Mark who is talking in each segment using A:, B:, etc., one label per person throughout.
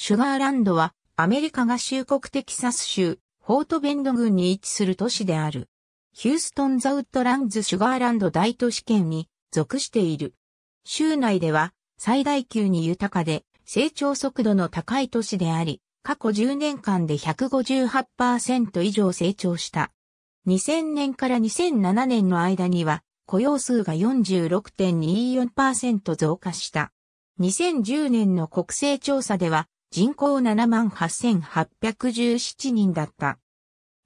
A: シュガーランドはアメリカ合衆国テキサス州フォートベンド郡に位置する都市である。ヒューストン・ザ・ウッドランズ・シュガーランド大都市圏に属している。州内では最大級に豊かで成長速度の高い都市であり、過去10年間で158%以上成長した。2000年から2007年の間には雇用数が46.24%増加した。2010年の国勢調査では人口78,817人だった。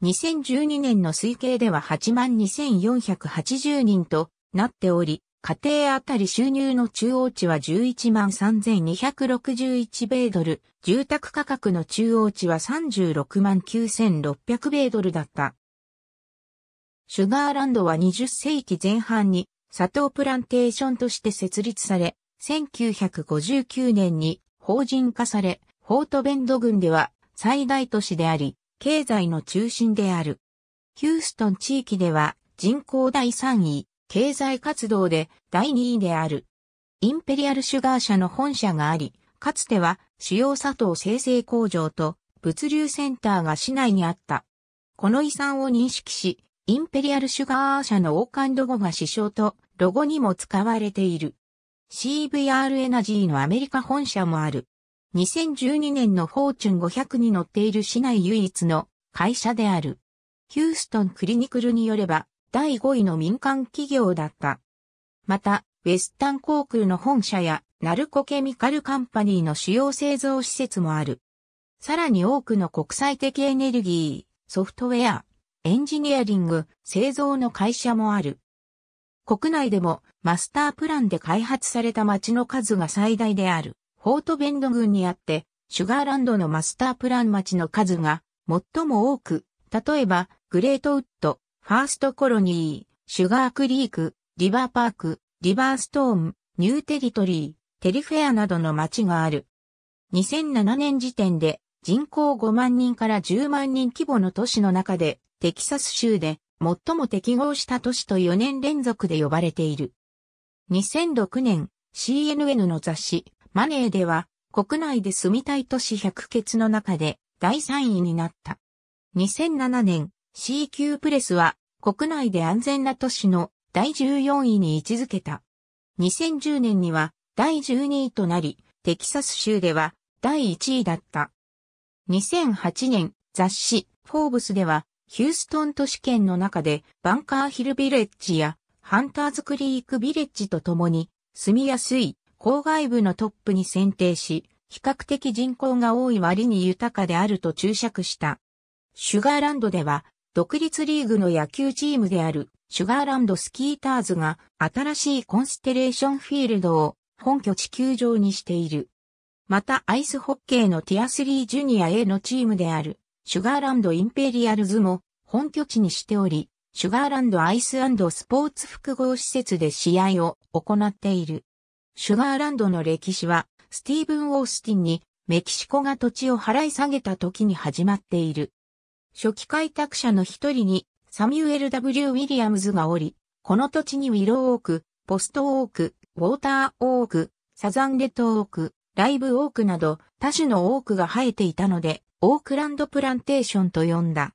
A: 2012年の推計では82,480人となっており、家庭あたり収入の中央値は11万3261米ドル、住宅価格の中央値は36万9600米ドルだった。シュガーランドは20世紀前半に砂糖プランテーションとして設立され、1959年に法人化され、フォートベンド郡では最大都市であり、経済の中心である。ヒューストン地域では人口第3位、経済活動で第2位である。インペリアルシュガー社の本社があり、かつては主要砂糖生成工場と物流センターが市内にあった。この遺産を認識し、インペリアルシュガー社の王冠ロゴが首相とロゴにも使われている。CVR エナジーのアメリカ本社もある。2012年のフォーチュン500に載っている市内唯一の会社である。ヒューストンクリニクルによれば、第5位の民間企業だった。また、ウェスタン航空の本社や、ナルコケミカルカンパニーの主要製造施設もある。さらに多くの国際的エネルギー、ソフトウェア、エンジニアリング、製造の会社もある。国内でもマスタープランで開発された街の数が最大である。フォートベンド郡にあって、シュガーランドのマスタープラン町の数が最も多く、例えば、グレートウッド、ファーストコロニー、シュガークリーク、リバーパーク、リバーストーン、ニューテリトリー、テリフェアなどの町がある。2007年時点で人口5万人から10万人規模の都市の中で、テキサス州で最も適合した都市と4年連続で呼ばれている。2006年、CNN の雑誌、マネーでは、国内で住みたい都市100決の中で第3位になった。2007年、CQ プレスは国内で安全な都市の第14位に位置づけた。2010年には第12位となり、テキサス州では第1位だった。2008年、雑誌フォーブスでは、ヒューストン都市圏の中でバンカーヒルビレッジやハンターズクリークビレッジと共に住みやすい郊外部のトップに選定し、比較的人口が多い割に豊かであると注釈した。シュガーランドでは、独立リーグの野球チームである、シュガーランドスキーターズが、新しいコンステレーションフィールドを、本拠地球場にしている。また、アイスホッケーのティアスリージュニア A のチームである、シュガーランドインペリアルズも、本拠地にしており、シュガーランドアイススポーツ複合施設で試合を行っている。シュガーランドの歴史は、スティーブン・オースティンにメキシコが土地を払い下げた時に始まっている。初期開拓者の一人にサミュエル・ W・ ウィリアムズがおり、この土地にウィロー・オーク、ポスト・オーク、ウォーター・オーク、サザンレッド・オーク、ライブ・オークなど多種のオークが生えていたので、オークランド・プランテーションと呼んだ。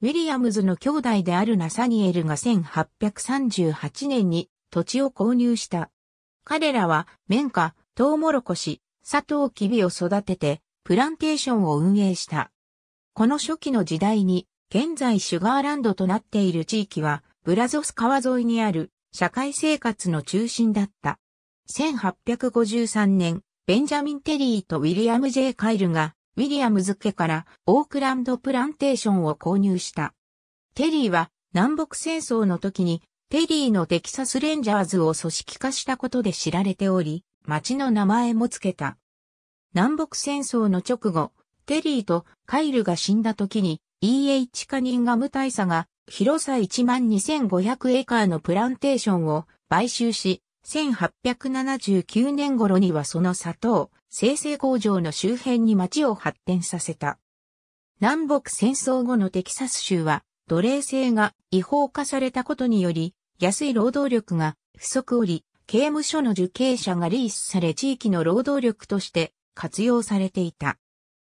A: ウィリアムズの兄弟であるナサニエルが1838年に土地を購入した。彼らは、綿花、トウモロコシ、サトウキビを育てて、プランテーションを運営した。この初期の時代に、現在シュガーランドとなっている地域は、ブラゾス川沿いにある社会生活の中心だった。1853年、ベンジャミン・テリーとウィリアム・ジェイ・カイルが、ウィリアムズ家からオークランドプランテーションを購入した。テリーは南北戦争の時にテリーのテキサスレンジャーズを組織化したことで知られており、町の名前も付けた。南北戦争の直後、テリーとカイルが死んだ時に E.H. カニンガム大佐が広さ12,500エーカーのプランテーションを買収し、1879年頃にはその砂糖、生成工場の周辺に町を発展させた。南北戦争後のテキサス州は奴隷制が違法化されたことにより、安い労働力が不足おり、刑務所の受刑者がリースされ地域の労働力として活用されていた。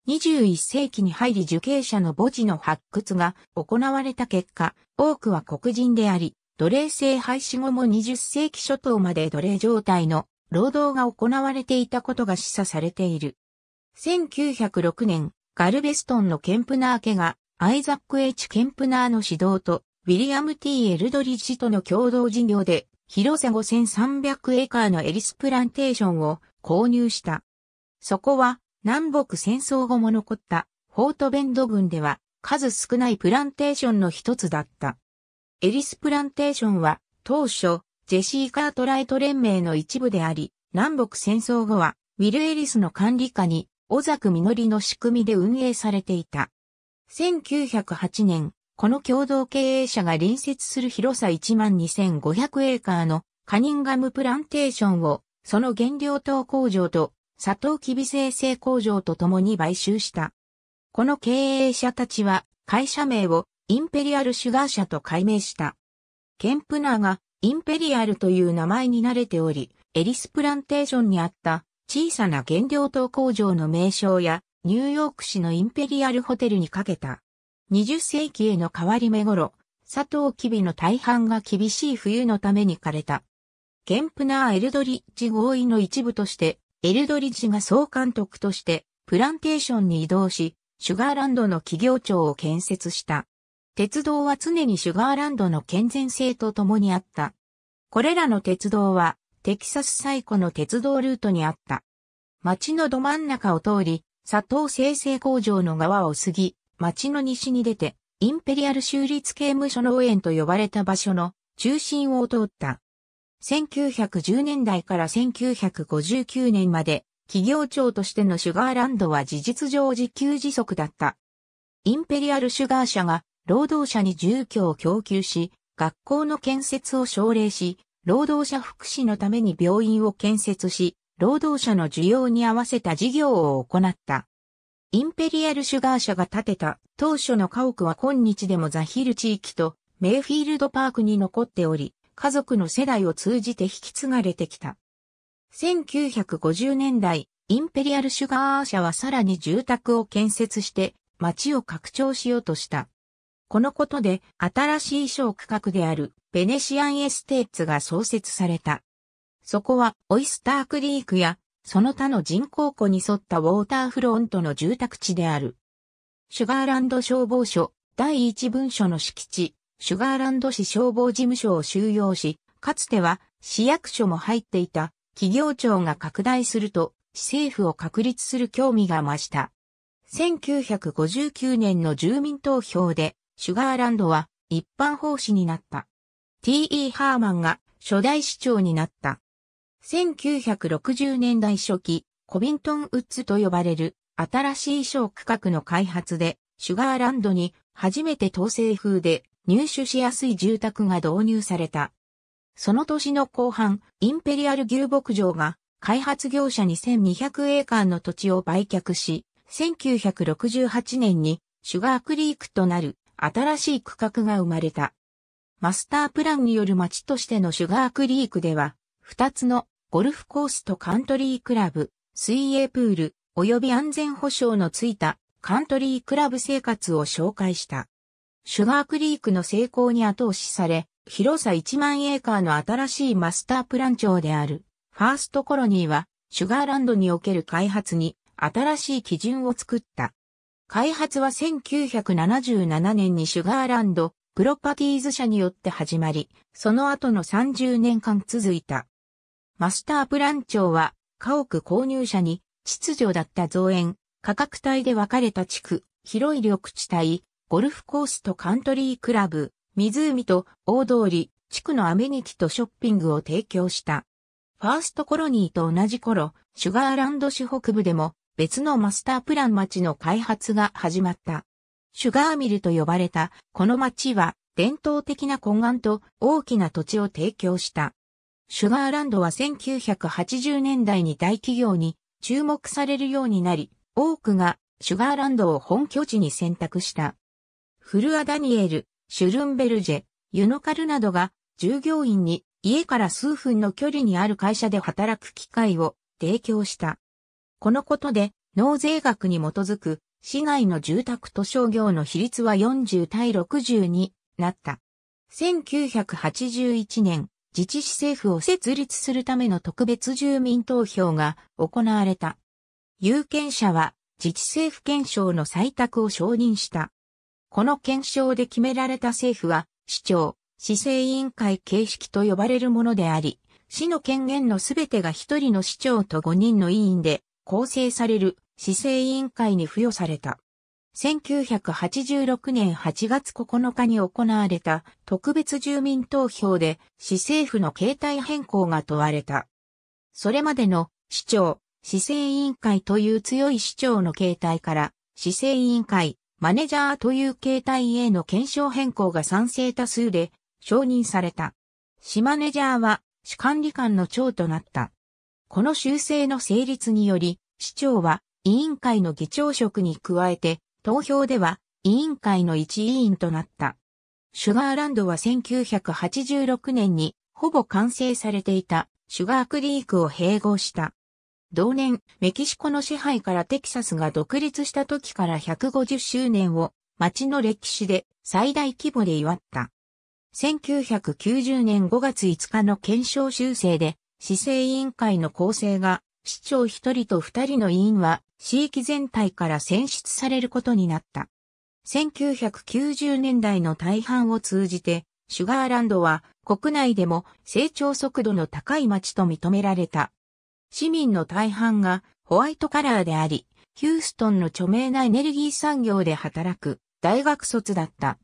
A: 21世紀に入り受刑者の墓地の発掘が行われた結果、多くは黒人であり、奴隷制廃止後も20世紀初頭まで奴隷状態の労働が行われていたことが示唆されている。1906年、ガルベストンのケンプナー家が、アイザック・ H・ ケンプナーの指導とウィリアム T. エルドリッジとの共同事業で、広さ5300エーカーのエリスプランテーションを購入した。そこは、南北戦争後も残ったフォートベンド郡では数少ないプランテーションの一つだった。エリスプランテーションは当初ジェシー・カートライト連盟の一部であり、南北戦争後はウィル・エリスの管理下に小作実の仕組みで運営されていた。1908年、この共同経営者が隣接する広さ12,500エーカーのカニンガムプランテーションをその原料等工場と砂糖キビ生成工場と共に買収した。この経営者たちは会社名をインペリアルシュガー社と改名した。ケンプナーがインペリアルという名前に慣れており、エリスプランテーションにあった小さな原料等工場の名称やニューヨーク市のインペリアルホテルにかけた。20世紀への変わり目頃、サトウキビの大半が厳しい冬のために枯れた。ケンプナー・エルドリッジ合意の一部として、エルドリッジが総監督として、プランテーションに移動し、シュガーランドの企業庁を建設した。鉄道は常にシュガーランドの健全性と共にあった。これらの鉄道は、テキサス最古の鉄道ルートにあった。街のど真ん中を通り、砂糖生成工場の側を過ぎ、町の西に出て、インペリアル州立刑務所農園と呼ばれた場所の中心を通った。1910年代から1959年まで企業庁としてのシュガーランドは事実上自給自足だった。インペリアルシュガー社が労働者に住居を供給し、学校の建設を奨励し、労働者福祉のために病院を建設し、労働者の需要に合わせた事業を行った。インペリアルシュガー社が建てた当初の家屋は今日でもザヒル地域とメイフィールドパークに残っており、家族の世代を通じて引き継がれてきた。1950年代、インペリアルシュガー社はさらに住宅を建設して街を拡張しようとした。このことで新しい小区画であるベネシアンエステーツが創設された。そこはオイスタークリークやその他の人工湖に沿ったウォーターフロントの住宅地である。シュガーランド消防署、第一文書の敷地、シュガーランド市消防事務所を収容し、かつては市役所も入っていた企業庁が拡大すると、市政府を確立する興味が増した。1959年の住民投票で、シュガーランドは一般奉仕になった。T.E. ハーマンが初代市長になった。1960年代初期、コビントンウッズと呼ばれる新しい衣装区画の開発で、シュガーランドに初めて統制風で入手しやすい住宅が導入された。その年の後半、インペリアル牛牧場が開発業者に1200エーカーの土地を売却し、1968年にシュガークリークとなる新しい区画が生まれた。マスタープランによる町としてのシュガークリークでは、二つのゴルフコースとカントリークラブ、水泳プール、及び安全保障のついたカントリークラブ生活を紹介した。シュガークリークの成功に後押しされ、広さ1万エーカーの新しいマスタープラン庁である、ファーストコロニーは、シュガーランドにおける開発に新しい基準を作った。開発は1977年にシュガーランド、プロパティーズ社によって始まり、その後の30年間続いた。マスタープラン庁は、家屋購入者に、秩序だった造園、価格帯で分かれた地区、広い緑地帯、ゴルフコースとカントリークラブ、湖と大通り、地区のアメニティとショッピングを提供した。ファーストコロニーと同じ頃、シュガーランド市北部でも別のマスタープラン町の開発が始まった。シュガーミルと呼ばれたこの町は伝統的な懇願と大きな土地を提供した。シュガーランドは1980年代に大企業に注目されるようになり、多くがシュガーランドを本拠地に選択した。フルア・ダニエル、シュルンベルジェ、ユノカルなどが従業員に家から数分の距離にある会社で働く機会を提供した。このことで納税額に基づく市内の住宅と商業の比率は40対60になった。1981年、自治市政府を設立するための特別住民投票が行われた。有権者は自治政府憲章の採択を承認した。この検証で決められた政府は、市長、市政委員会形式と呼ばれるものであり、市の権限のすべてが一人の市長と5人の委員で構成される市政委員会に付与された。1986年8月9日に行われた特別住民投票で市政府の形態変更が問われた。それまでの市長、市政委員会という強い市長の形態から市政委員会、マネジャーという形態への検証変更が賛成多数で承認された。市マネジャーは市管理官の長となった。この修正の成立により、市長は委員会の議長職に加えて、投票では委員会の一委員となった。シュガーランドは1986年にほぼ完成されていたシュガークリークを併合した。同年、メキシコの支配からテキサスが独立した時から150周年を街の歴史で最大規模で祝った。1990年5月5日の検証修正で市政委員会の構成が市長1人と2人の委員は市域全体から選出されることになった。1990年代の大半を通じて、シュガーランドは国内でも成長速度の高い街と認められた。市民の大半がホワイトカラーであり、ヒューストンの著名なエネルギー産業で働く大学卒だった。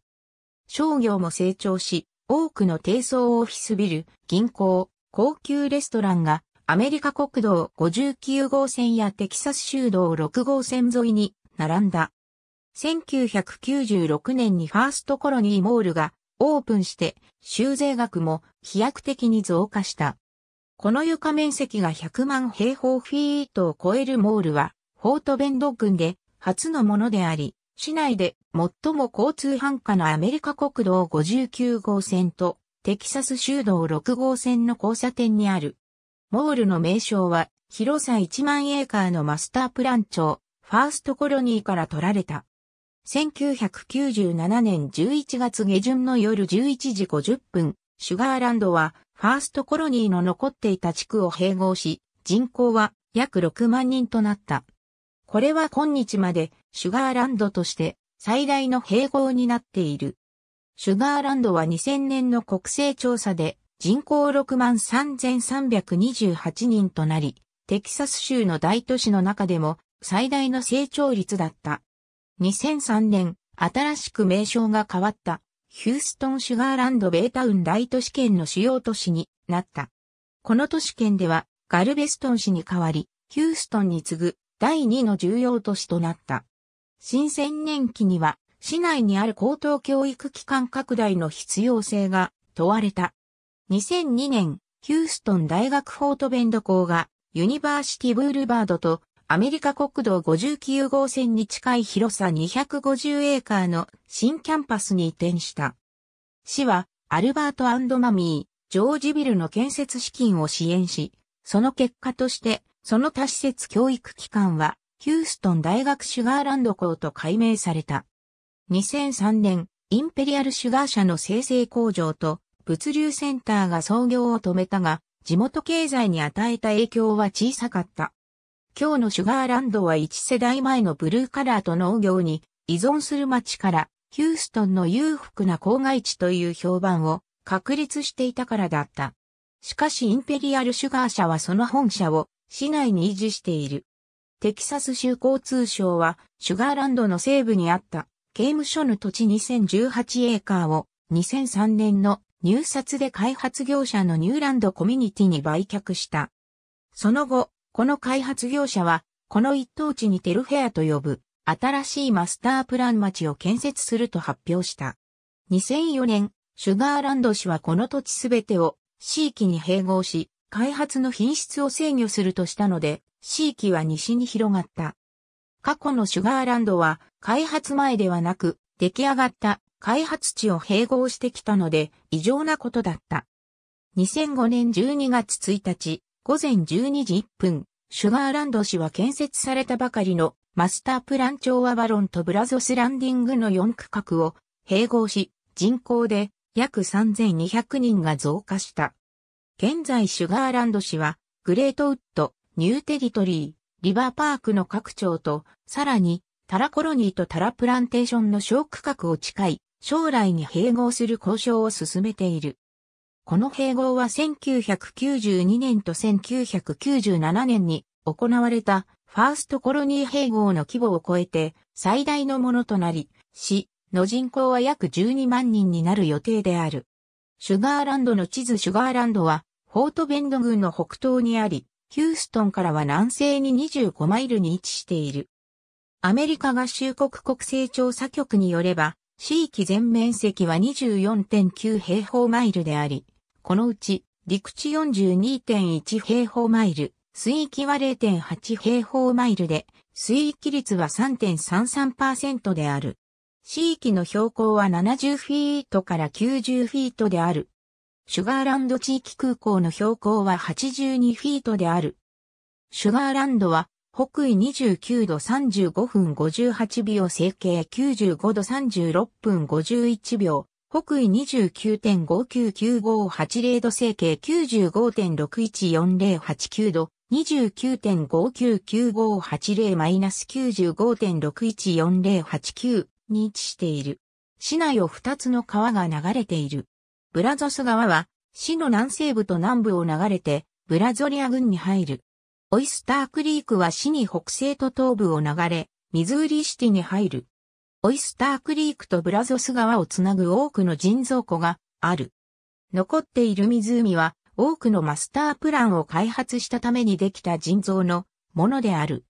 A: 商業も成長し、多くの低層オフィスビル、銀行、高級レストランがアメリカ国道59号線やテキサス州道6号線沿いに並んだ。1996年にファーストコロニーモールがオープンして修税額も飛躍的に増加した。この床面積が100万平方フィートを超えるモールはフォートベンド群で初のものであり、市内で最も交通繁華のアメリカ国道59号線とテキサス州道6号線の交差点にあるモールの名称は、広さ1万エーカーのマスタープラン庁、ファーストコロニーから取られた。1997年11月下旬の夜11時50分、シュガーランドは、ファーストコロニーの残っていた地区を併合し、人口は約6万人となった。これは今日まで、シュガーランドとして最大の併合になっている。シュガーランドは2000年の国勢調査で人口6万3328人となり、テキサス州の大都市の中でも最大の成長率だった。2003年、新しく名称が変わったヒューストンシュガーランドベータウン大都市圏の主要都市になった。この都市圏ではガルベストン市に代わり、ヒューストンに次ぐ第2の重要都市となった。新千年期には市内にある高等教育機関拡大の必要性が問われた。2002年、ヒューストン大学フォートベンド校が、ユニバーシティブールバードとアメリカ国道59号線に近い広さ250エーカーの新キャンパスに移転した。市は、アルバートマミー、ジョージビルの建設資金を支援し、その結果として、その他施設教育機関は、ヒューストン大学シュガーランド校と改名された。2003年、インペリアルシュガー社の生成工場と物流センターが創業を止めたが、地元経済に与えた影響は小さかった。今日のシュガーランドは一世代前のブルーカラーと農業に依存する街から、ヒューストンの裕福な郊外地という評判を確立していたからだった。しかしインペリアルシュガー社はその本社を市内に維持している。テキサス州交通省はシュガーランドの西部にあった刑務所の土地2018エーカーを2003年の入札で開発業者のニューランドコミュニティに売却した。その後、この開発業者は、この一等地にテルフェアと呼ぶ、新しいマスタープラン町を建設すると発表した。2004年、シュガーランド市はこの土地すべてを、地域に併合し、開発の品質を制御するとしたので、地域は西に広がった。過去のシュガーランドは、開発前ではなく、出来上がった開発地を併合してきたので異常なことだった。2005年12月1日、午前12時1分、シュガーランド市は建設されたばかりのマスタープランーアバロンとブラゾスランディングの4区画を併合し、人口で約3200人が増加した。現在シュガーランド市は、グレートウッド、ニューテリトリー、リバーパークの各町と、さらに、タラコロニーとタラプランテーションの小区画を近い、将来に併合する交渉を進めている。この併合は1992年と1997年に行われたファーストコロニー併合の規模を超えて最大のものとなり、市の人口は約12万人になる予定である。シュガーランドの地図シュガーランドは、フォートベンド郡の北東にあり、ヒューストンからは南西に25マイルに位置している。アメリカ合衆国国勢調査局によれば、地域全面積は24.9平方マイルであり、このうち陸地42.1平方マイル、水域は0.8平方マイルで、水域率は3.33%である。地域の標高は70フィートから90フィートである。シュガーランド地域空港の標高は82フィートである。シュガーランドは北緯29度35分58秒整形95度36分51秒、北緯29.599580度整形95.614089度、29.599580 95.614089に位置している。市内を2つの川が流れている。ブラゾス川は、市の南西部と南部を流れて、ブラゾリア郡に入る。オイスタークリークは市に北西と東部を流れ、ミズーリシティに入る。オイスタークリークとブラゾス川をつなぐ多くの人造湖がある。残っている湖は多くのマスタープランを開発したためにできた人造のものである。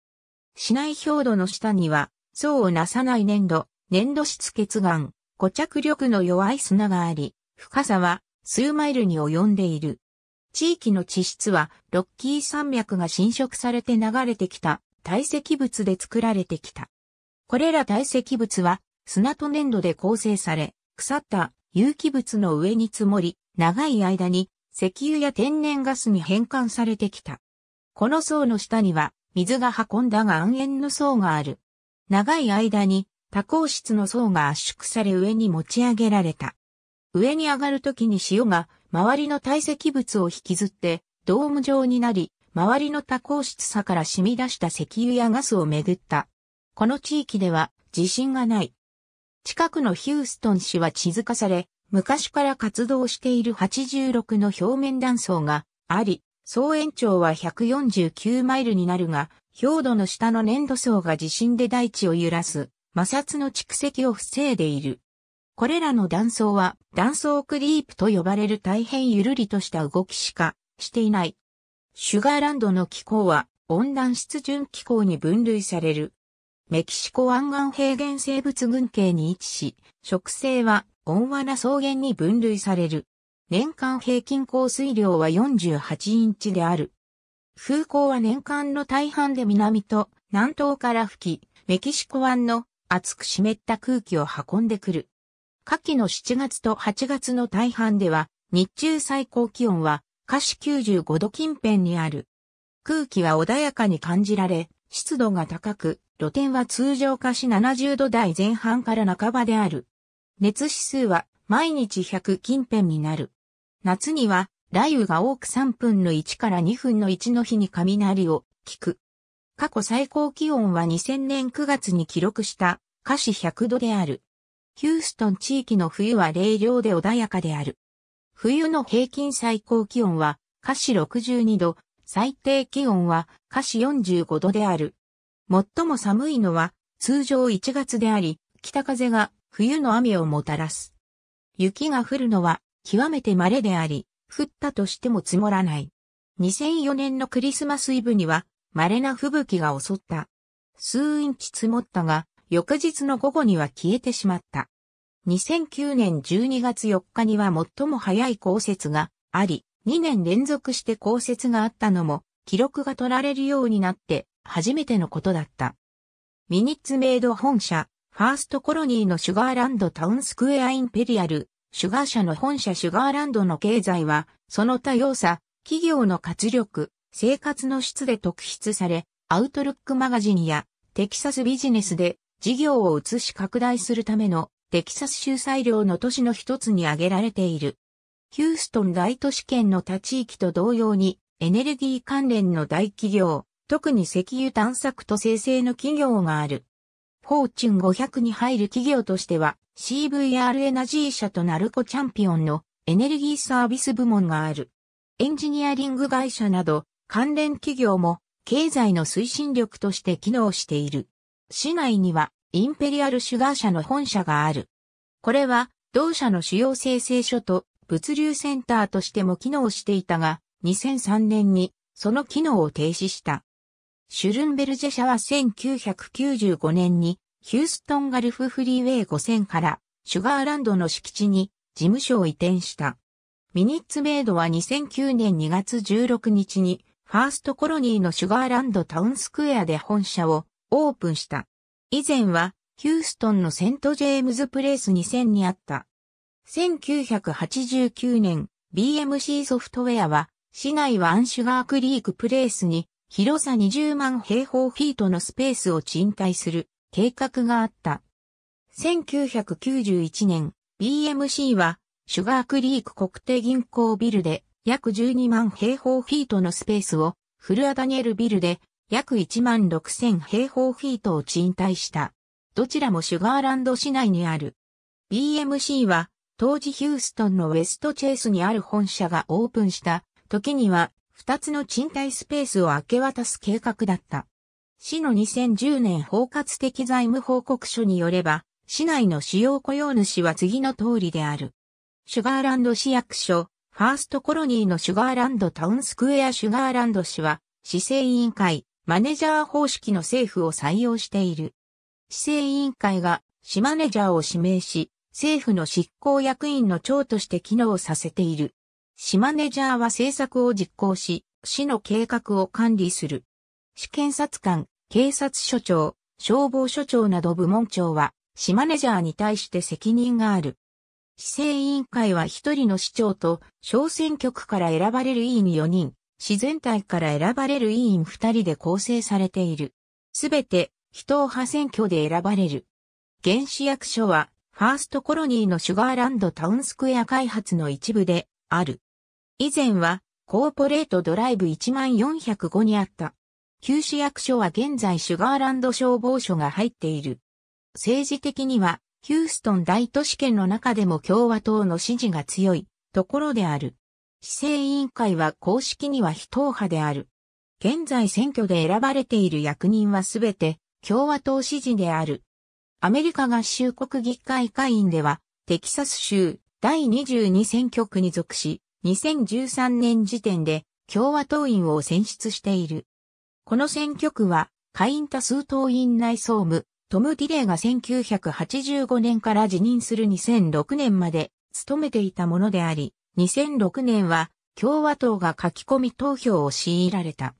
A: 市内表土の下には層をなさない粘土、粘土質結岩、固着力の弱い砂があり、深さは数マイルに及んでいる。地域の地質は、ロッキー山脈が侵食されて流れてきた堆積物で作られてきた。これら堆積物は、砂と粘土で構成され、腐った有機物の上に積もり、長い間に石油や天然ガスに変換されてきた。この層の下には、水が運んだが暗縁の層がある。長い間に多孔質の層が圧縮され上に持ち上げられた。上に上がるときに塩が周りの堆積物を引きずってドーム状になり、周りの多孔質さから染み出した石油やガスをめぐった。この地域では地震がない。近くのヒューストン市は地図化され、昔から活動している86の表面断層があり、総延長は149マイルになるが、表土の下の粘土層が地震で大地を揺らす摩擦の蓄積を防いでいる。これらの断層は断層クリープと呼ばれる大変ゆるりとした動きしかしていない。シュガーランドの気候は温暖湿潤気候に分類される。メキシコ湾岸平原生物群系に位置し、植生は温和な草原に分類される。年間平均降水量は48インチである。風向は年間の大半で南と南東から吹き、メキシコ湾の厚く湿った空気を運んでくる。夏季の7月と8月の大半では、日中最高気温は、華氏95度近辺にある。空気は穏やかに感じられ、湿度が高く、露天は通常華氏70度台前半から半ばである。熱指数は毎日100近辺になる。夏には雷雨が多く3分の1から2分の1の日に雷を聞く。過去最高気温は2000年9月に記録した華氏100度である。ヒューストン地域の冬は冷涼で穏やかである。冬の平均最高気温は、華氏62度、最低気温は、華氏45度である。最も寒いのは、通常1月であり、北風が冬の雨をもたらす。雪が降るのは、極めて稀であり、降ったとしても積もらない。2004年のクリスマスイブには、稀な吹雪が襲った。数インチ積もったが、翌日の午後には消えてしまった。2009年12月4日には最も早い降雪があり、2年連続して降雪があったのも、記録が取られるようになって、初めてのことだった。ミニッツメイド本社、ファーストコロニーのシュガーランドタウンスクエアインペリアル、シュガー社の本社シュガーランドの経済は、その多様さ、企業の活力、生活の質で特筆され、アウトルックマガジンやテキサスビジネスで事業を移し拡大するためのテキサス州裁量の都市の一つに挙げられている。ヒューストン大都市圏の他地域と同様にエネルギー関連の大企業、特に石油探索と生成の企業がある。フォーチュン500に入る企業としては CVR エナジー社とナルコチャンピオンのエネルギーサービス部門がある。エンジニアリング会社など関連企業も経済の推進力として機能している。市内にはインペリアルシュガー社の本社がある。これは同社の主要生成所と物流センターとしても機能していたが、2003年にその機能を停止した。シュルンベルジェ社は1995年にヒューストンガルフフリーウェイ5000からシュガーランドの敷地に事務所を移転した。ミニッツメイドは2009年2月16日にファーストコロニーのシュガーランドタウンスクエアで本社をオープンした。以前は、ヒューストンのセントジェームズプレイス2000にあった。1989年、BMC ソフトウェアは、市内はアンシュガークリークプレイスに、広さ20万平方フィートのスペースを賃貸する計画があった。1991年、BMC は、シュガークリーク国定銀行ビルで、約12万平方フィートのスペースを、フルアダニエルビルで約1万6000平方フィートを賃貸した。どちらもシュガーランド市内にある。BMC は当時ヒューストンのウェストチェイスにある本社がオープンした時には2つの賃貸スペースを明け渡す計画だった。市の2010年包括的財務報告書によれば、市内の主要雇用主は次の通りである。シュガーランド市役所、ファーストコロニーのシュガーランドタウンスクエアシュガーランド市は、市政委員会、マネジャー方式の政府を採用している。市政委員会が市マネジャーを指名し、政府の執行役員の長として機能させている。市マネジャーは政策を実行し、市の計画を管理する。市検察官、警察署長、消防署長など部門長は、市マネジャーに対して責任がある。市政委員会は一人の市長と、小選挙区から選ばれる委員4人、自然体から選ばれる委員二人で構成されている。すべて、人を派選挙で選ばれる。原市役所は、ファーストコロニーのシュガーランドタウンスクエア開発の一部で、ある。以前は、コーポレートドライブ1 4 0 5にあった。旧市役所は現在シュガーランド消防署が入っている。政治的には、ヒューストン大都市圏の中でも共和党の支持が強いところである。市政委員会は公式には非党派である。現在選挙で選ばれている役人はすべて共和党支持である。アメリカ合衆国議会会員では、テキサス州第22選挙区に属し、2013年時点で共和党員を選出している。この選挙区は、会員多数党員内総務、トム・ディレイが1985年から辞任する2006年まで務めていたものであり、2006年は共和党が書き込み投票を強いられた。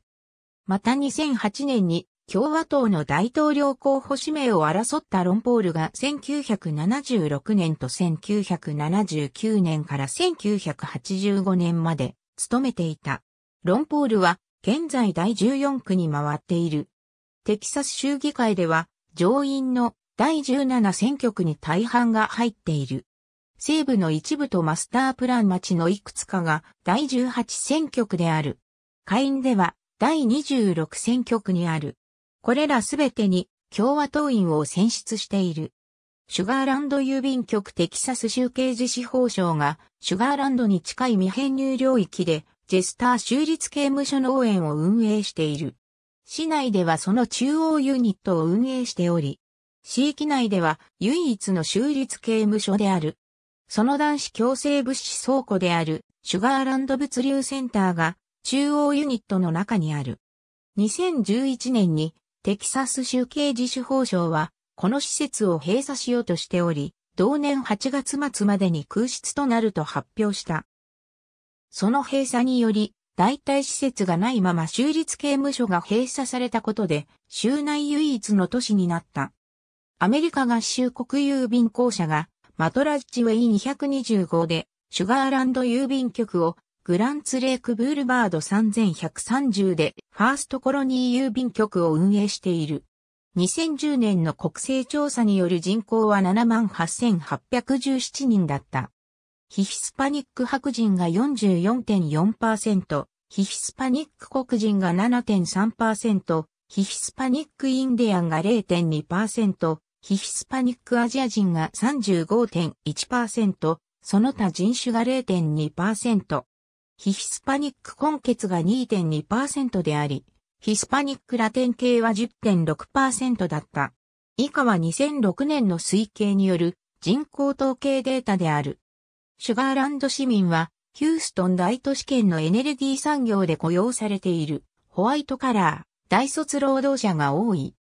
A: また2008年に共和党の大統領候補指名を争ったロンポールが1976年と1979年から1985年まで務めていた。ロンポールは現在第14区に回っている。テキサス州議会では上院の第17選挙区に大半が入っている。西部の一部とマスタープラン町のいくつかが第18選挙区である。下院では第26選挙区にある。これらすべてに共和党員を選出している。シュガーランド郵便局テキサス州刑事司法省がシュガーランドに近い未編入領域でジェスター州立刑務所の応援を運営している。市内ではその中央ユニットを運営しており、市域内では唯一の州立刑務所であるその男子共生物資倉庫であるシュガーランド物流センターが中央ユニットの中にある。2011年にテキサス州刑事司法省はこの施設を閉鎖しようとしており、同年8月末までに空室となると発表した。その閉鎖により、代替施設がないまま州立刑務所が閉鎖されたことで、州内唯一の都市になった。アメリカ合衆国郵便公社がマトラッジウェイ225で、シュガーランド郵便局を、グランツレークブールバード3130で、ファーストコロニー郵便局を運営している。2010年の国勢調査による人口は78,817人だった。ヒヒスパニック白人が44.4%、ヒヒスパニック黒人が7.3%、ヒヒスパニックインディアンが0.2%、非ヒスパニックアジア人が35.1%、その他人種が0.2%。非ヒスパニック根血が2.2%であり、ヒスパニックラテン系は10.6%だった。以下は2006年の推計による人口統計データである。シュガーランド市民は、ヒューストン大都市圏のエネルギー産業で雇用されている、ホワイトカラー、大卒労働者が多い。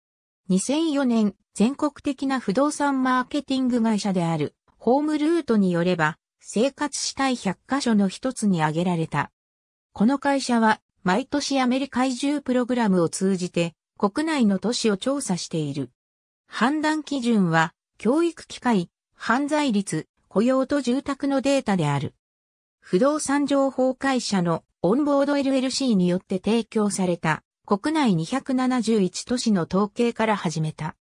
A: 2004年、全国的な不動産マーケティング会社であるホームルートによれば生活したい100カ所の一つに挙げられた。この会社は毎年アメリカ移住プログラムを通じて国内の都市を調査している。判断基準は教育機会、犯罪率、雇用と住宅のデータである。不動産情報会社のオンボード LLC によって提供された国内271都市の統計から始めた。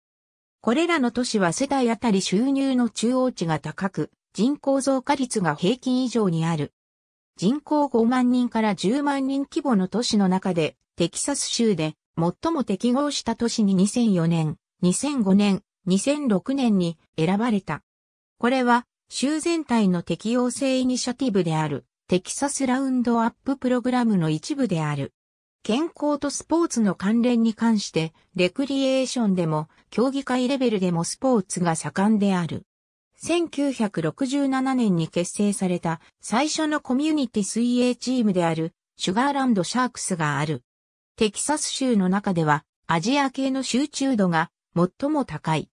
A: これらの都市は世帯あたり収入の中央値が高く、人口増加率が平均以上にある。人口5万人から10万人規模の都市の中で、テキサス州で最も適合した都市に2004年、2005年、2006年に選ばれた。これは、州全体の適用性イニシアティブである、テキサスラウンドアッププログラムの一部である。健康とスポーツの関連に関して、レクリエーションでも、競技会レベルでもスポーツが盛んである。1967年に結成された最初のコミュニティ水泳チームであるシュガーランドシャークスがある。テキサス州の中ではアジア系の集中度が最も高い。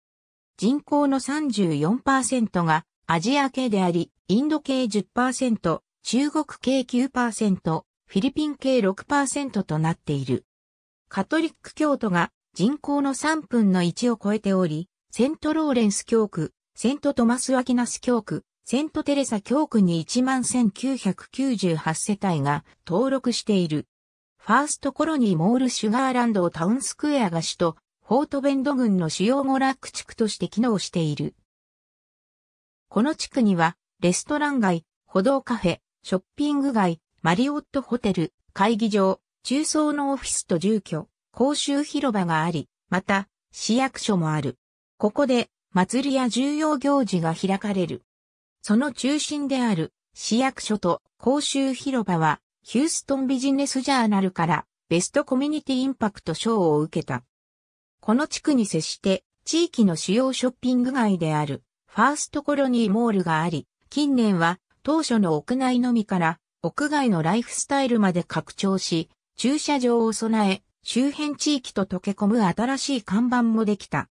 A: 人口の34%がアジア系であり、インド系10%、中国系9%、フィリピン系6%となっている。カトリック教徒が人口の3分の1を超えており、セントローレンス教区、セントトマス・アキナス教区、セントテレサ教区に11,998世帯が登録している。ファーストコロニーモールシュガーランドタウンスクエアが首都、フォートベンド郡の主要娯楽地区として機能している。この地区には、レストラン街、歩道カフェ、ショッピング街、マリオットホテル、会議場、中層のオフィスと住居、公衆広場があり、また、市役所もある。ここで、祭りや重要行事が開かれる。その中心である、市役所と公衆広場は、ヒューストンビジネスジャーナルからベストコミュニティインパクト賞を受けた。この地区に接して地域の主要ショッピング街であるファーストコロニーモールがあり、近年は当初の屋内のみから屋外のライフスタイルまで拡張し、駐車場を備え、周辺地域と溶け込む新しい看板もできた。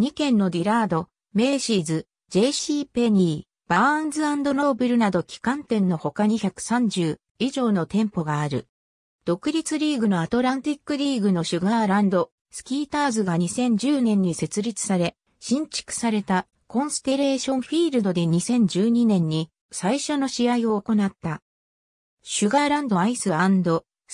A: 2軒のディラード、メイシーズ、JC ペニー、バーンズノーブルなど機関店の他に130以上の店舗がある。独立リーグのアトランティックリーグのシュガーランド、スキーターズが2010年に設立され、新築されたコンステレーションフィールドで2012年に最初の試合を行った。シュガーランドアイスス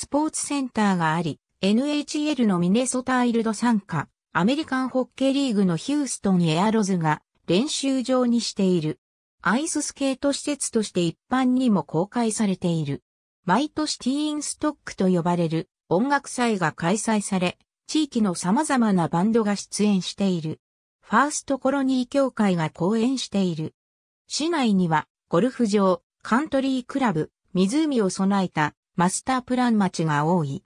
A: ポーツセンターがあり、NHL のミネソタ・アイルド参加、アメリカンホッケーリーグのヒューストン・エアロズが練習場にしている。アイススケート施設として一般にも公開されている。毎年ティーンストックと呼ばれる音楽祭が開催され、地域の様々なバンドが出演している。ファーストコロニー協会が講演している。市内にはゴルフ場、カントリークラブ、湖を備えたマスタープラン町が多い。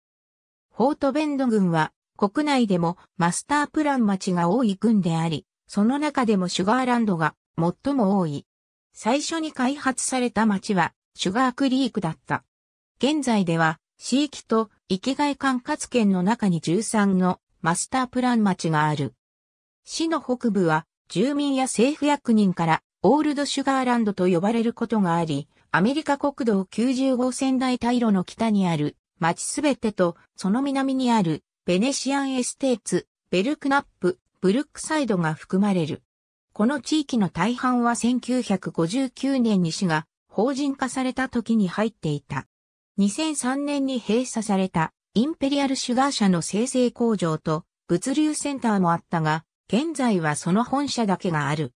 A: フォートベンド軍は国内でもマスタープラン町が多い軍であり、その中でもシュガーランドが最も多い。最初に開発された町はシュガークリークだった。現在では、地域と生きがい管轄圏の中に13のマスタープラン町がある。市の北部は住民や政府役人からオールドシュガーランドと呼ばれることがあり、アメリカ国道90号線台大路の北にある町すべてと、その南にある、ベネシアンエステーツ、ベルクナップ、ブルックサイドが含まれる。この地域の大半は1959年に市が法人化された時に入っていた。2003年に閉鎖されたインペリアルシュガー社の生成工場と物流センターもあったが、現在はその本社だけがある。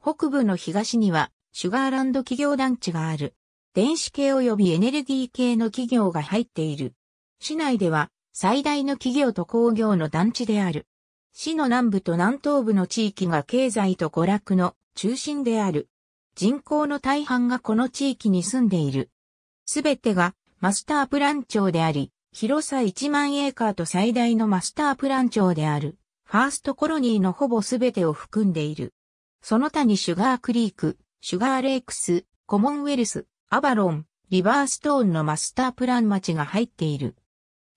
A: 北部の東にはシュガーランド企業団地がある。電子系及びエネルギー系の企業が入っている。市内では最大の企業と工業の団地である。市の南部と南東部の地域が経済と娯楽の中心である。人口の大半がこの地域に住んでいる。すべてがマスタープラン町であり、広さ1万エーカーと最大のマスタープラン町である。ファーストコロニーのほぼすべてを含んでいる。その他にシュガークリーク、シュガーレイクス、コモンウェルス、アバロン、リバーストーンのマスタープラン町が入っている。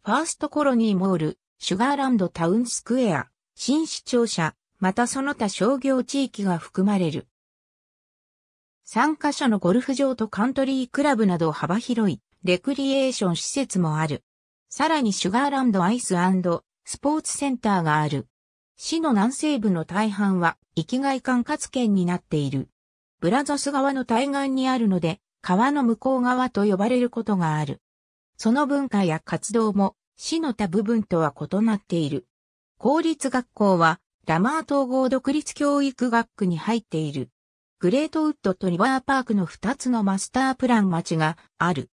A: ファーストコロニーモール、シュガーランドタウンスクエア、新市庁舎、またその他商業地域が含まれる。3カ所のゴルフ場とカントリークラブなど幅広いレクリエーション施設もある。さらにシュガーランドアイススポーツセンターがある。市の南西部の大半は域外管轄圏になっている。ブラザス川の対岸にあるので、川の向こう側と呼ばれることがある。その文化や活動も、市の他部分とは異なっている。公立学校は、ラマー統合独立教育学区に入っている。グレートウッドとリバーパークの2つのマスタープラン町がある。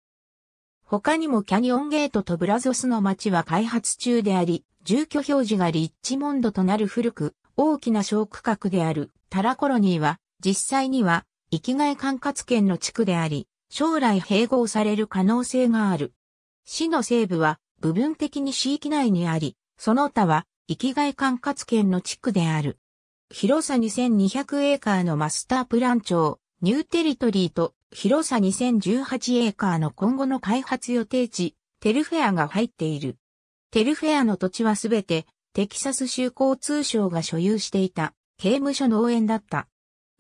A: 他にもキャニオンゲートとブラゾスの町は開発中であり、住居表示がリッチモンドとなる古く、大きな小区画であるタラコロニーは、実際には生きがい管轄圏の地区であり、将来併合される可能性がある。市の西部は部分的に市域内にあり、その他は生きがい管轄圏の地区である。広さ2200エーカーのマスタープラン庁、ニューテリトリーと広さ2018エーカーの今後の開発予定地、テルフェアが入っている。テルフェアの土地はすべてテキサス州交通省が所有していた刑務所農園だった。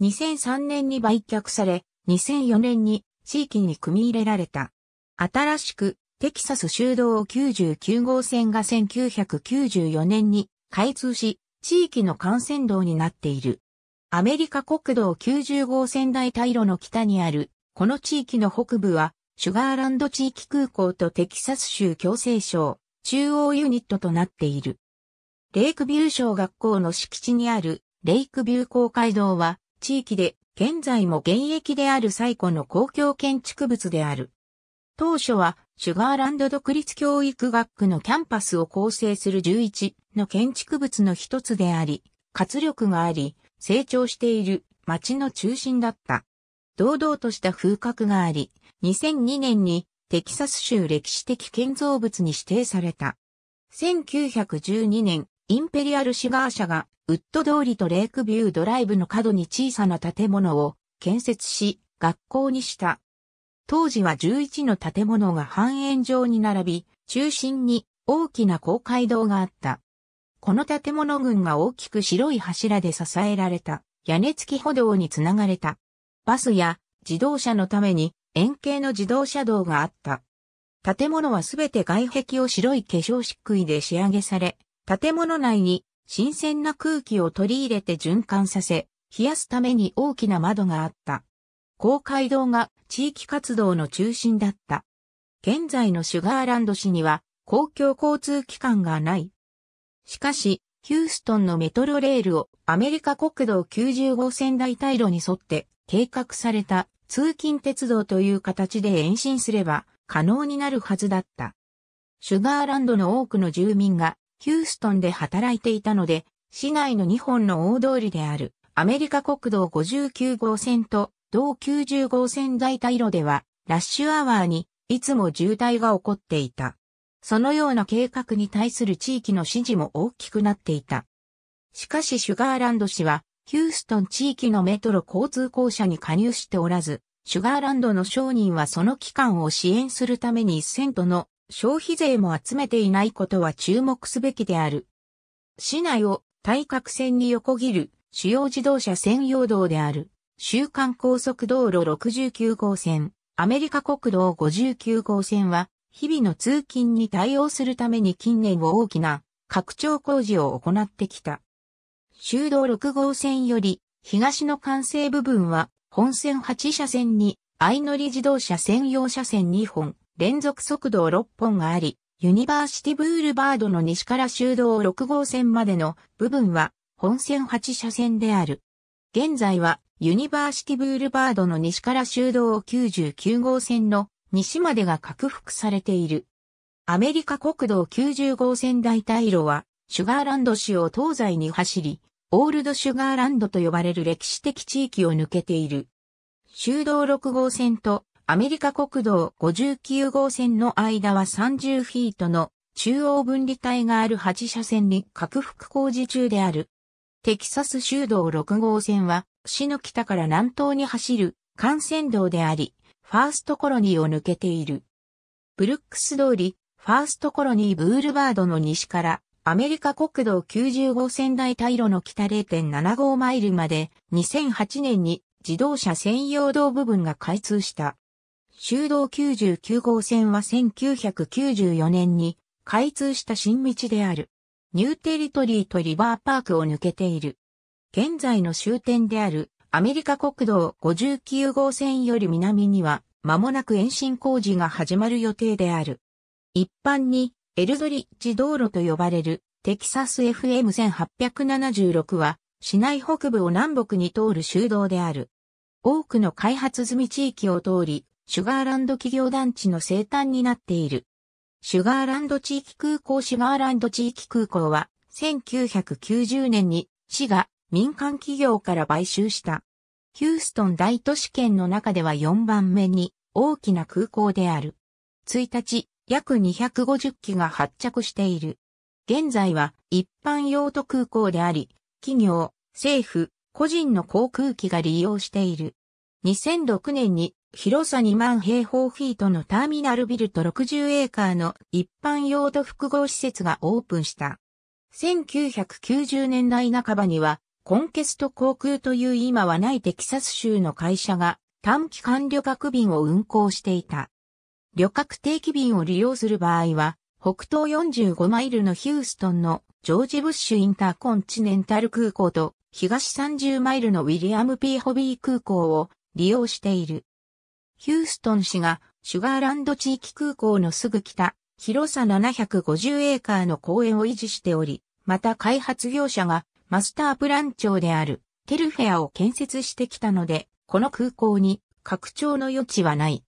A: 2003年に売却され、2004年に地域に組み入れられた。新しくテキサス州道99号線が1994年に開通し、地域の幹線道になっている。アメリカ国道90号線大大路の北にある、この地域の北部は、シュガーランド地域空港とテキサス州共生省、中央ユニットとなっている。レイクビュー小学校の敷地にあるレイクビュー公会堂は地域で、現在も現役である最古の公共建築物である。当初は、シュガーランド独立教育学区のキャンパスを構成する11の建築物の一つであり、活力があり、成長している町の中心だった。堂々とした風格があり、2002年にテキサス州歴史的建造物に指定された。1912年、インペリアルシガー社がウッド通りとレイクビュードライブの角に小さな建物を建設し、学校にした。当時は11の建物が半円状に並び、中心に大きな公会堂があった。この建物群が大きく白い柱で支えられた屋根付き歩道につながれた。バスや自動車のために円形の自動車道があった。建物はすべて外壁を白い化粧漆喰で仕上げされ、建物内に新鮮な空気を取り入れて循環させ、冷やすために大きな窓があった。公会堂が地域活動の中心だった。現在のシュガーランド市には公共交通機関がない。しかし、ヒューストンのメトロレールをアメリカ国道90号線代替路に沿って計画された通勤鉄道という形で延伸すれば可能になるはずだった。シュガーランドの多くの住民がヒューストンで働いていたので、市内の2本の大通りであるアメリカ国道59号線と同90号線在帯路では、ラッシュアワーにいつも渋滞が起こっていた。そのような計画に対する地域の支持も大きくなっていた。しかしシュガーランド氏は、ヒューストン地域のメトロ交通公社に加入しておらず、シュガーランドの商人はその機関を支援するために1セントの消費税も集めていないことは注目すべきである。市内を対角線に横切る主要自動車専用道である、週間高速道路69号線、アメリカ国道59号線は、日々の通勤に対応するために近年を大きな拡張工事を行ってきた。州道6号線より東の完成部分は本線8車線に相乗り自動車専用車線2本、連続速道6本があり、ユニバーシティブールバードの西から修道6号線までの部分は本線8車線である。現在はユニバーシティブールバードの西から修道99号線の西までが拡幅されている。アメリカ国道90号線大体路は、シュガーランド市を東西に走り、オールドシュガーランドと呼ばれる歴史的地域を抜けている。修道6号線とアメリカ国道59号線の間は30フィートの中央分離帯がある8車線に拡幅工事中である。テキサス州道6号線は市の北から南東に走る幹線道であり、ファーストコロニーを抜けている。ブルックス通り、ファーストコロニーブールバードの西からアメリカ国道90号線大大路の北0.75マイルまで2008年に自動車専用道部分が開通した。修道99号線は1994年に開通した新道である。ニューテリトリーとリバーパークを抜けている。現在の終点であるアメリカ国道59号線より南には間もなく延伸工事が始まる予定である。一般にエルドリッジ道路と呼ばれるテキサス FM1876 は市内北部を南北に通る修道である。多くの開発済み地域を通り、シュガーランド企業団地の生誕になっている。シュガーランド地域空港シュガーランド地域空港は1990年に市が民間企業から買収した。ヒューストン大都市圏の中では4番目に大きな空港である。1日、約250機が発着している。現在は一般用途空港であり、企業、政府、個人の航空機が利用している。2006年に広さ2万平方フィートのターミナルビルと60エーカーの一般用途複合施設がオープンした。1990年代半ばには、コンケスト航空という今はないテキサス州の会社が短期間旅客便を運航していた。旅客定期便を利用する場合は、北東45マイルのヒューストンのジョージ・ブッシュ・インターコンチネンタル空港と東30マイルのウィリアム・ピー・ホビー空港を利用している。ヒューストン市がシュガーランド地域空港のすぐ北、広さ750エーカーの公園を維持しており、また開発業者がマスタープラン庁であるテルフェアを建設してきたので、この空港に拡張の余地はない。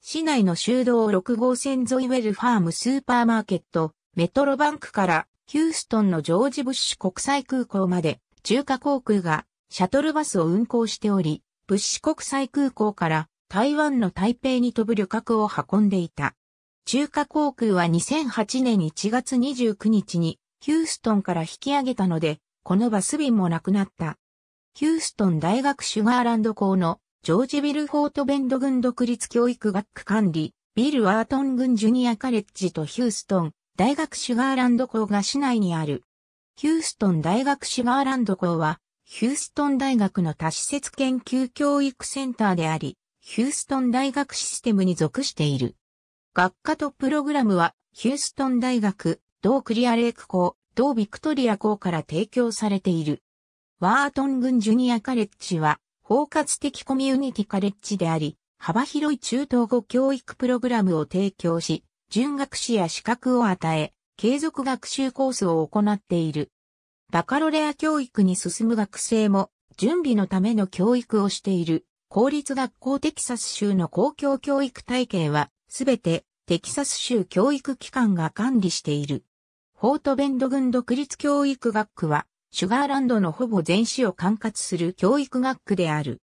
A: 市内の修道6号線沿いウェルファームスーパーマーケット、メトロバンクからヒューストンのジョージ・ブッシュ国際空港まで中華航空がシャトルバスを運行しており、ブッシュ国際空港から台湾の台北に飛ぶ旅客を運んでいた。中華航空は2008年1月29日にヒューストンから引き上げたので、このバス便もなくなった。ヒューストン大学シュガーランド校のジョージ・ビルフォート・ベンド軍独立教育学区管理、ビル・ワートン軍ジュニアカレッジとヒューストン大学シュガーランド校が市内にある。ヒューストン大学シュガーランド校は、ヒューストン大学の多施設研究教育センターであり、ヒューストン大学システムに属している。学科とプログラムは、ヒューストン大学、同クリアレーク校、同ビクトリア校から提供されている。ワートン郡ジュニアカレッジは、包括的コミュニティカレッジであり、幅広い中等語教育プログラムを提供し、準学士や資格を与え、継続学習コースを行っている。バカロレア教育に進む学生も準備のための教育をしている。公立学校テキサス州の公共教育体系は、すべてテキサス州教育機関が管理している。フォートベンド郡独立教育学区は、シュガーランドのほぼ全市を管轄する教育学区である。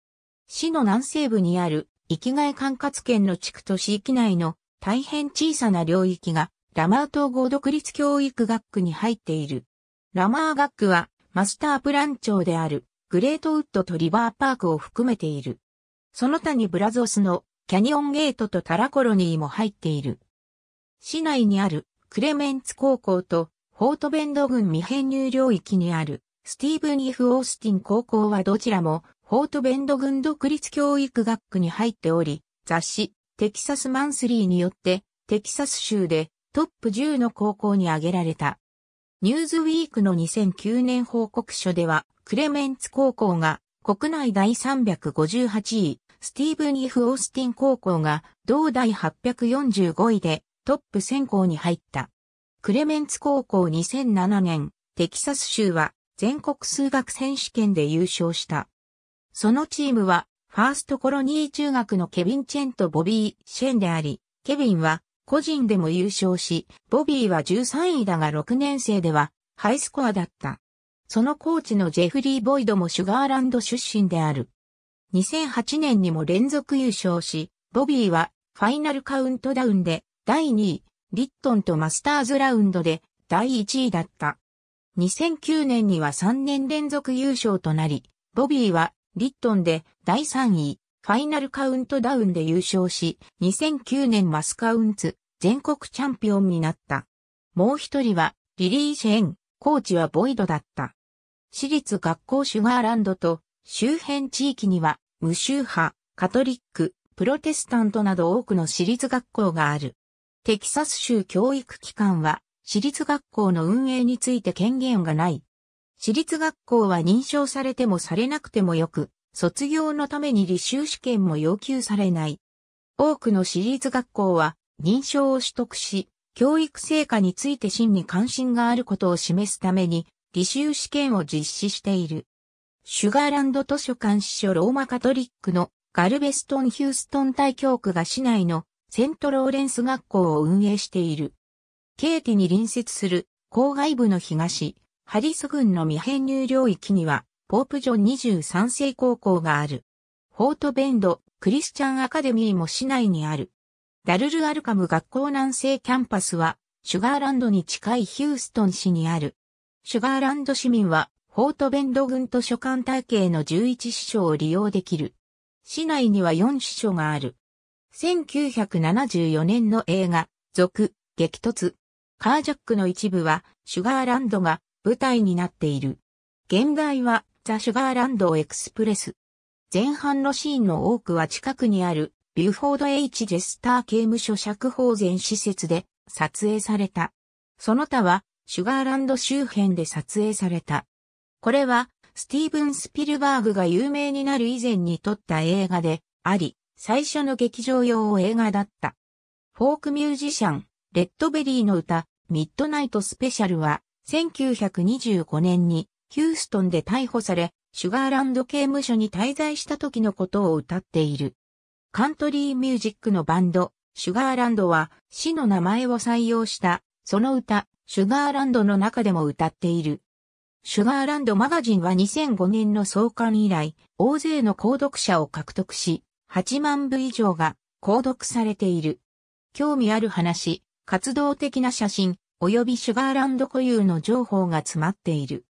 A: 市の南西部にある、きがい管轄圏の地区と市域内の大変小さな領域が、ラマー統合独立教育学区に入っている。ラマー学区は、マスタープラン庁である、グレートウッドとリバーパークを含めている。その他にブラゾスのキャニオンゲートとタラコロニーも入っている。市内にあるクレメンツ高校とフォートベンド郡未編入領域にあるスティーブン・イフ・オースティン高校はどちらもフォートベンド郡独立教育学区に入っており、雑誌テキサスマンスリーによってテキサス州でトップ10の高校に挙げられた。ニューズウィークの2009年報告書ではクレメンツ高校が国内第358位、スティーブン・イフ・オースティン高校が同第845位でトップ選考に入った。クレメンツ高校2007年、テキサス州は全国数学選手権で優勝した。そのチームは、ファーストコロニー中学のケビン・チェンとボビー・シェンであり、ケビンは個人でも優勝し、ボビーは13位だが6年生ではハイスコアだった。そのコーチのジェフリー・ボイドもシュガーランド出身である。2008年にも連続優勝し、ボビーはファイナルカウントダウンで第2位、リットンとマスターズラウンドで第1位だった。2009年には3年連続優勝となり、ボビーはリットンで第3位、ファイナルカウントダウンで優勝し、2009年マスカウンツ全国チャンピオンになった。もう一人はリリー・シェーン、コーチはボイドだった。私立学校シュガーランドと周辺地域には無宗派、カトリック、プロテスタントなど多くの私立学校がある。テキサス州教育機関は私立学校の運営について権限がない。私立学校は認証されてもされなくてもよく、卒業のために履修試験も要求されない。多くの私立学校は認証を取得し、教育成果について真に関心があることを示すために履修試験を実施している。シュガーランド図書館司書ローマカトリックのガルベストン・ヒューストン大教区が市内のセントローレンス学校を運営している。ケーティに隣接する郊外部の東、ハリス郡の未編入領域には、ポープジョン23世高校がある。フォートベンド、クリスチャンアカデミーも市内にある。ダルルアルカム学校南西キャンパスは、シュガーランドに近いヒューストン市にある。シュガーランド市民は、フォートベンド軍図書館体系の11支所を利用できる。市内には4支所がある。1974年の映画、続、激突。カージャックの一部は、シュガーランドが舞台になっている。現代は、ザ・シュガーランドエクスプレス。前半のシーンの多くは近くにある、ビューフォード H ジェスター刑務所釈放前施設で撮影された。その他はシュガーランド周辺で撮影された。これは、スティーブン・スピルバーグが有名になる以前に撮った映画で、あり、最初の劇場用映画だった。フォークミュージシャン、レッドベリーの歌、ミッドナイトスペシャルは、1925年にヒューストンで逮捕され、シュガーランド刑務所に滞在した時のことを歌っている。カントリーミュージックのバンド、シュガーランドは、死の名前を採用したその歌、シュガーランドの中でも歌っている。シュガーランドマガジンは2005年の創刊以来、大勢の購読者を獲得し、8万部以上が購読されている。興味ある話、活動的な写真、及びシュガーランド固有の情報が詰まっている。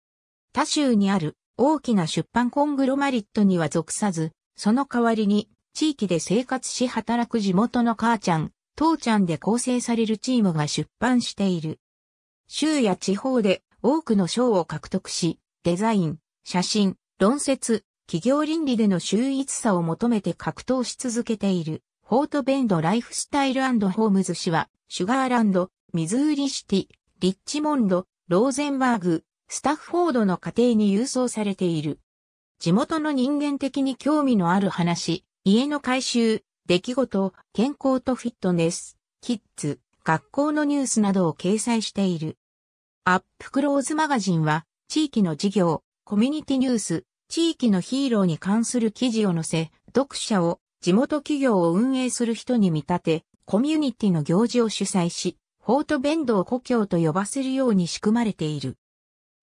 A: 他州にある大きな出版コングロマリットには属さず、その代わりに地域で生活し働く地元の母ちゃん、当チャンで構成されるチームが出版している。州や地方で多くの賞を獲得し、デザイン、写真、論説、企業倫理での秀逸さを求めて格闘し続けている、フォートベンドライフスタイルホームズ氏は、シュガーランド、ミズーリシティ、リッチモンド、ローゼンバーグ、スタッフォードの家庭に郵送されている。地元の人間的に興味のある話、家の改修、出来事、健康とフィットネス、キッズ、学校のニュースなどを掲載している。アップクローズマガジンは、地域の事業、コミュニティニュース、地域のヒーローに関する記事を載せ、読者を地元企業を運営する人に見立て、コミュニティの行事を主催し、フォートベンドを故郷と呼ばせるように仕組まれている。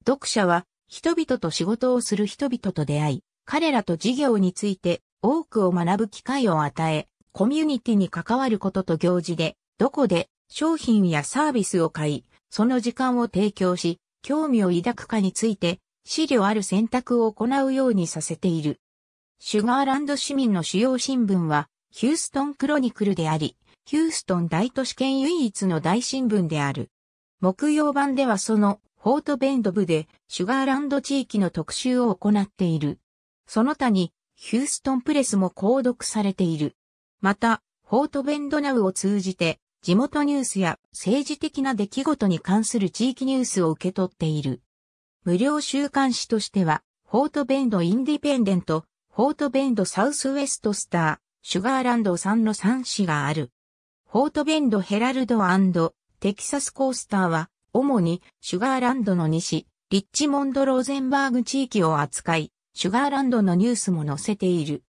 A: 読者は、人々と仕事をする人々と出会い、彼らと事業について多くを学ぶ機会を与え、コミュニティに関わることと行事で、どこで商品やサービスを買い、その時間を提供し、興味を抱くかについて、資料ある選択を行うようにさせている。シュガーランド市民の主要新聞は、ヒューストンクロニクルであり、ヒューストン大都市圏唯一の大新聞である。木曜版ではその、フォートベンド部で、シュガーランド地域の特集を行っている。その他に、ヒューストンプレスも購読されている。また、フォートベンドナウを通じて、地元ニュースや政治的な出来事に関する地域ニュースを受け取っている。無料週刊誌としては、フォートベンドインディペンデント、フォートベンドサウスウェストスター、シュガーランドさんの3誌がある。フォートベンドヘラルドテキサスコースターは、主にシュガーランドの西、リッチモンドローゼンバーグ地域を扱い、シュガーランドのニュースも載せている。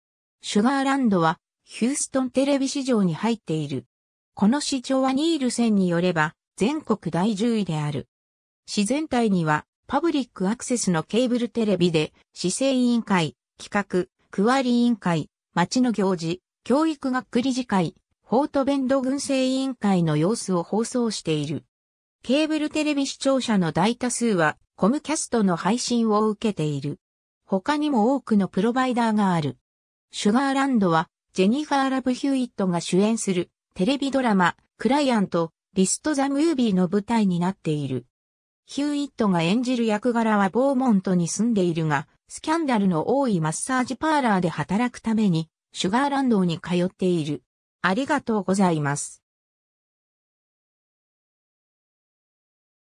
A: シュガーランドは、ヒューストンテレビ市場に入っている。この市場はニールセンによれば、全国第10位である。市全体には、パブリックアクセスのケーブルテレビで、市政委員会、企画、区割委員会、町の行事、教育学理事会、フォートベンド軍政委員会の様子を放送している。ケーブルテレビ視聴者の大多数は、コムキャストの配信を受けている。他にも多くのプロバイダーがある。シュガーランドは、ジェニファー・ラブ・ヒューイットが主演するテレビドラマ、クライアント、リスト・ザ・ムービーの舞台になっている。ヒューイットが演じる役柄はボーモントに住んでいるが、スキャンダルの多いマッサージパーラーで働くために、シュガーランドに通っている。ありがとうございます。